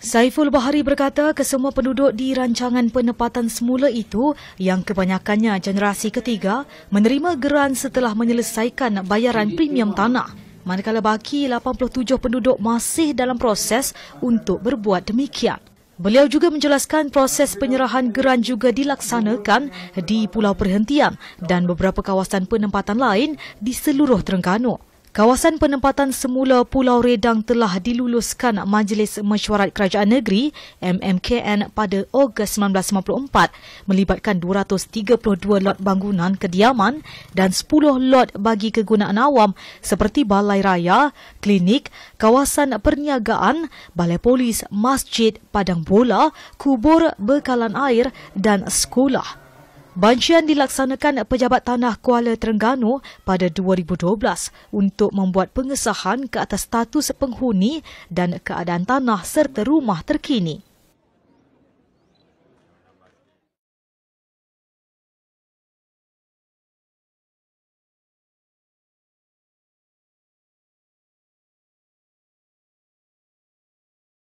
Saiful Bahari berkata kesemua penduduk di rancangan penempatan semula itu yang kebanyakannya generasi ketiga menerima geran setelah menyelesaikan bayaran premium tanah. Manakala baki 87 penduduk masih dalam proses untuk berbuat demikian. Beliau juga menjelaskan proses penyerahan geran juga dilaksanakan di Pulau Perhentian dan beberapa kawasan penempatan lain di seluruh Terengganu. Kawasan penempatan semula Pulau Redang telah diluluskan Majlis Mesyuarat Kerajaan Negeri MMKN pada Ogos 1994 melibatkan 232 lot bangunan kediaman dan 10 lot bagi kegunaan awam seperti balai raya, klinik, kawasan perniagaan, balai polis, masjid, padang bola, kubur, bekalan air dan sekolah. Bancian dilaksanakan Pejabat Tanah Kuala Terengganu pada 2012 untuk membuat pengesahan ke atas status penghuni dan keadaan tanah serta rumah terkini.